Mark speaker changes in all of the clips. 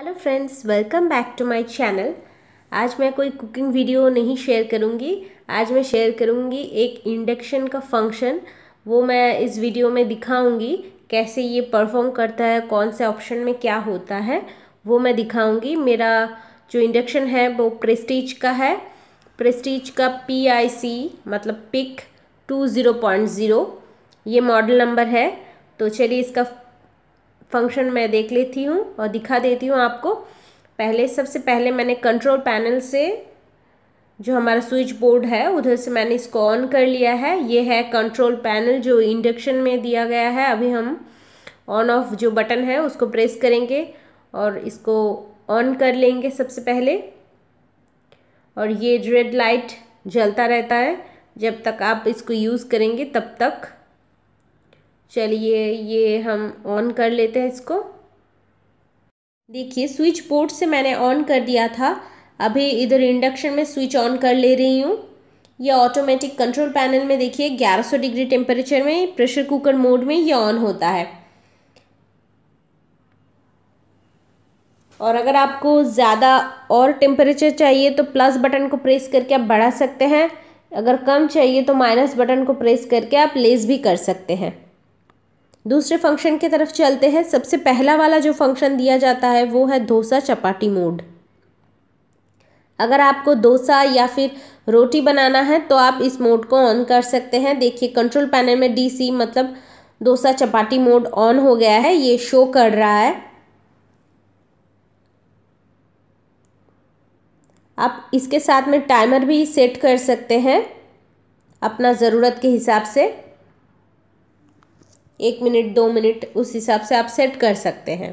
Speaker 1: hello friends welcome back to my channel आज मैं कोई कुकिंग वीडियो नहीं शेयर करूंगी आज मैं शेयर करूंगी एक इंडक्शन का फंक्शन वो मैं इस वीडियो में दिखाऊंगी कैसे ये परफॉर्म करता है कौन से ऑप्शन में क्या होता है वो मैं दिखाऊंगी मेरा जो इंडक्शन है वो प्रेस्टीज का है प्रेस्टीज का पी आई सी मतलब pic two zero point zero ये मॉडल नंबर है तो चलिए इसका फंक्शन मैं देख लेती हूँ और दिखा देती हूँ आपको पहले सबसे पहले मैंने कंट्रोल पैनल से जो हमारा स्विच बोर्ड है उधर से मैंने इसको ऑन कर लिया है ये है कंट्रोल पैनल जो इंडक्शन में दिया गया है अभी हम ऑन ऑफ जो बटन है उसको प्रेस करेंगे और इसको ऑन कर लेंगे सबसे पहले और ये रेड लाइट जलता रहता है जब तक आप इसको यूज़ करेंगे तब तक चलिए ये हम ऑन कर लेते हैं इसको देखिए स्विच पोर्ट से मैंने ऑन कर दिया था अभी इधर इंडक्शन में स्विच ऑन कर ले रही हूँ यह ऑटोमेटिक कंट्रोल पैनल में देखिए 1100 डिग्री टेम्परेचर में प्रेशर कुकर मोड में ये ऑन होता है और अगर आपको ज़्यादा और टेम्परेचर चाहिए तो प्लस बटन को प्रेस करके आप बढ़ा सकते हैं अगर कम चाहिए तो माइनस बटन को प्रेस करके आप लेस भी कर सकते हैं दूसरे फंक्शन की तरफ चलते हैं सबसे पहला वाला जो फंक्शन दिया जाता है वो है डोसा चपाटी मोड अगर आपको डोसा या फिर रोटी बनाना है तो आप इस मोड को ऑन कर सकते हैं देखिए कंट्रोल पैनल में डीसी मतलब डोसा चपाटी मोड ऑन हो गया है ये शो कर रहा है आप इसके साथ में टाइमर भी सेट कर सकते हैं अपना ज़रूरत के हिसाब से एक मिनट दो मिनट उस हिसाब से आप सेट कर सकते हैं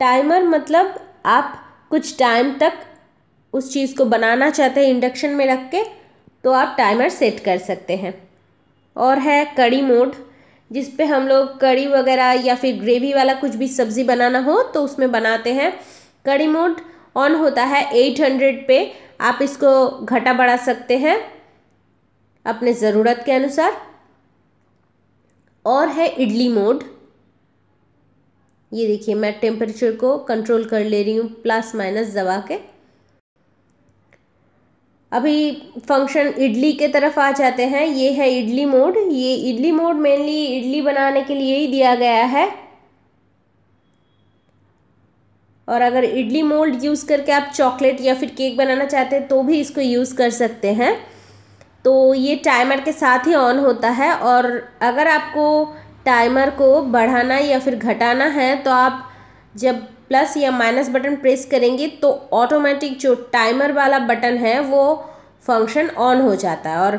Speaker 1: टाइमर मतलब आप कुछ टाइम तक उस चीज़ को बनाना चाहते हैं इंडक्शन में रख के तो आप टाइमर सेट कर सकते हैं और है कड़ी मोड जिस पे हम लोग कड़ी वगैरह या फिर ग्रेवी वाला कुछ भी सब्ज़ी बनाना हो तो उसमें बनाते हैं कड़ी मोड ऑन होता है एट हंड्रेड पे आप इसको घटा बढ़ा सकते हैं अपने ज़रूरत के अनुसार और है इडली मोड ये देखिए मैं टेम्परेचर को कंट्रोल कर ले रही हूँ प्लस माइनस दबा के अभी फंक्शन इडली के तरफ आ जाते हैं ये है इडली मोड ये इडली मोड मेनली इडली बनाने के लिए ही दिया गया है और अगर इडली मोल्ड यूज़ करके आप चॉकलेट या फिर केक बनाना चाहते हैं तो भी इसको यूज़ कर सकते हैं तो ये टाइमर के साथ ही ऑन होता है और अगर आपको टाइमर को बढ़ाना या फिर घटाना है तो आप जब प्लस या माइनस बटन प्रेस करेंगे तो ऑटोमेटिक जो टाइमर वाला बटन है वो फंक्शन ऑन हो जाता है और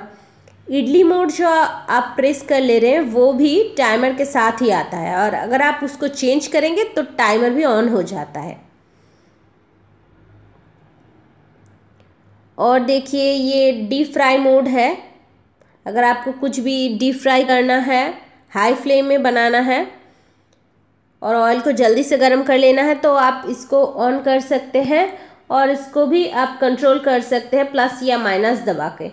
Speaker 1: इडली मोड जो आप प्रेस कर ले रहे हैं वो भी टाइमर के साथ ही आता है और अगर आप उसको चेंज करेंगे तो टाइमर भी ऑन हो जाता है और देखिए ये डीप फ्राई मोड है अगर आपको कुछ भी डीप फ्राई करना है हाई फ्लेम में बनाना है और ऑयल को जल्दी से गर्म कर लेना है तो आप इसको ऑन कर सकते हैं और इसको भी आप कंट्रोल कर सकते हैं प्लस या माइनस दबा के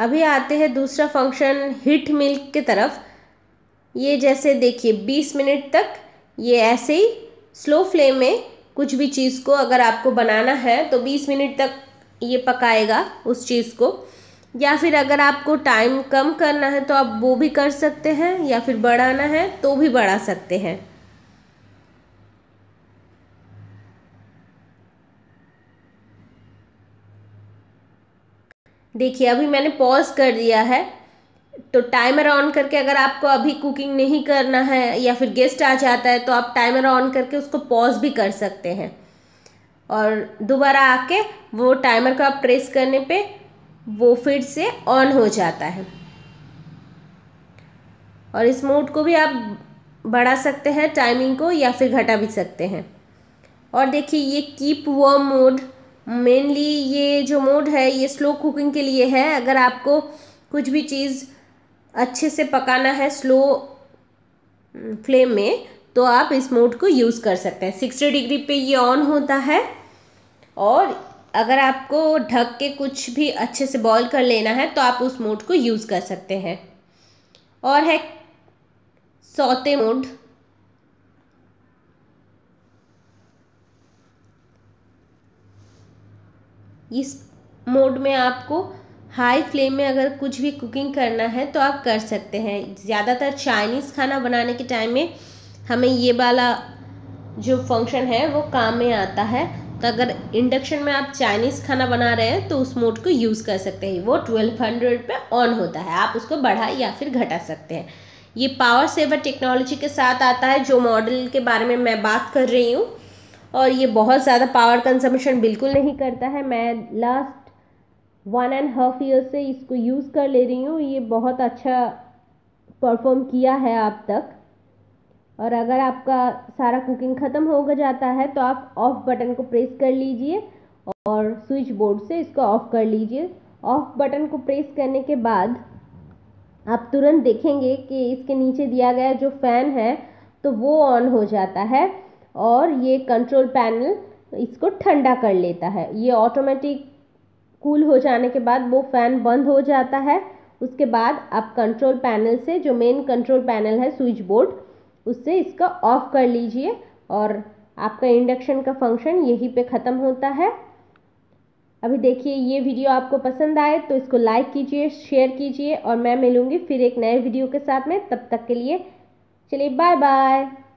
Speaker 1: अभी आते हैं दूसरा फंक्शन हिट मिल्क की तरफ ये जैसे देखिए बीस मिनट तक ये ऐसे ही स्लो फ्लेम में कुछ भी चीज़ को अगर आपको बनाना है तो बीस मिनट तक ये पकाएगा उस चीज़ को या फिर अगर आपको टाइम कम करना है तो आप वो भी कर सकते हैं या फिर बढ़ाना है तो भी बढ़ा सकते हैं देखिए अभी मैंने पॉज कर दिया है तो टाइमर ऑन करके अगर आपको अभी कुकिंग नहीं करना है या फिर गेस्ट आ जाता है तो आप टाइमर ऑन करके उसको पॉज भी कर सकते हैं और दोबारा आके वो टाइमर को आप प्रेस करने पे वो फिर से ऑन हो जाता है और इस मोड को भी आप बढ़ा सकते हैं टाइमिंग को या फिर घटा भी सकते हैं और देखिए ये कीप वो मोड मेनली ये जो मोड है ये स्लो कुकिंग के लिए है अगर आपको कुछ भी चीज़ अच्छे से पकाना है स्लो फ्लेम में तो आप इस मोड को यूज़ कर सकते हैं सिक्सटी डिग्री पे ये ऑन होता है और अगर आपको ढक के कुछ भी अच्छे से बॉईल कर लेना है तो आप उस मोड को यूज़ कर सकते हैं और है सौते मोड इस मोड में आपको हाई फ्लेम में अगर कुछ भी कुकिंग करना है तो आप कर सकते हैं ज़्यादातर चाइनीज़ खाना बनाने के टाइम में हमें ये वाला जो फंक्शन है वो काम में आता है तो अगर इंडक्शन में आप चाइनीज़ खाना बना रहे हैं तो उस मोड को यूज़ कर सकते हैं वो ट्वेल्व हंड्रेड पर ऑन होता है आप उसको बढ़ा या फिर घटा सकते हैं ये पावर सेवर टेक्नोलॉजी के साथ आता है जो मॉडल के बारे में मैं बात कर रही हूँ और ये बहुत ज़्यादा पावर कंजम्पशन बिल्कुल नहीं करता है मैं last one and half year से इसको यूज़ कर ले रही हूँ ये बहुत अच्छा परफॉर्म किया है आप तक और अगर आपका सारा कुकिंग ख़त्म हो जाता है तो आप ऑफ़ बटन को प्रेस कर लीजिए और स्विच बोर्ड से इसको ऑफ़ कर लीजिए ऑफ़ बटन को प्रेस करने के बाद आप तुरंत देखेंगे कि इसके नीचे दिया गया जो फ़ैन है तो वो ऑन हो जाता है और ये कंट्रोल पैनल इसको ठंडा कर लेता है ये ऑटोमेटिक कूल हो जाने के बाद वो फ़ैन बंद हो जाता है उसके बाद आप कंट्रोल पैनल से जो मेन कंट्रोल पैनल है स्विच बोर्ड उससे इसका ऑफ कर लीजिए और आपका इंडक्शन का फंक्शन यहीं पे ख़त्म होता है अभी देखिए ये वीडियो आपको पसंद आए तो इसको लाइक कीजिए शेयर कीजिए और मैं मिलूँगी फिर एक नए वीडियो के साथ में तब तक के लिए चलिए बाय बाय